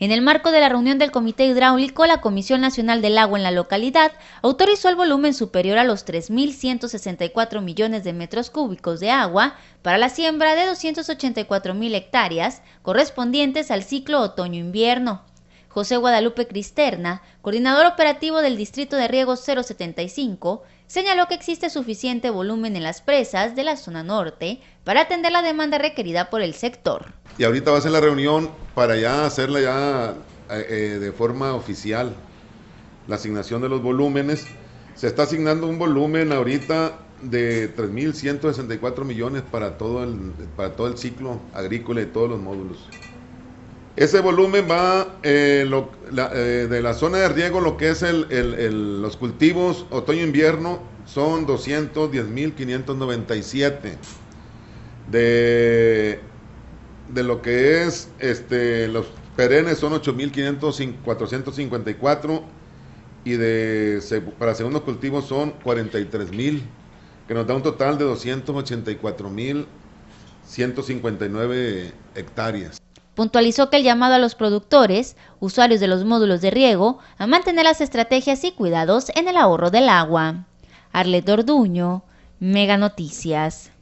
En el marco de la reunión del Comité Hidráulico, la Comisión Nacional del Agua en la localidad autorizó el volumen superior a los 3.164 millones de metros cúbicos de agua para la siembra de 284.000 hectáreas correspondientes al ciclo otoño-invierno. José Guadalupe Cristerna, coordinador operativo del Distrito de Riego 075, señaló que existe suficiente volumen en las presas de la zona norte para atender la demanda requerida por el sector. Y ahorita va a ser la reunión para ya hacerla ya eh, eh, de forma oficial la asignación de los volúmenes. Se está asignando un volumen ahorita de 3.164 millones para todo para todo el ciclo agrícola y todos los módulos. Ese volumen va eh, eh, de la zona de riego, lo que es los cultivos otoño-invierno, son 210.597. De, de lo que es este, los perennes son 8.454 y de, para segundos cultivos son 43.000, que nos da un total de 284.159 hectáreas. Puntualizó que el llamado a los productores, usuarios de los módulos de riego, a mantener las estrategias y cuidados en el ahorro del agua. Arlet Orduño, Mega Noticias.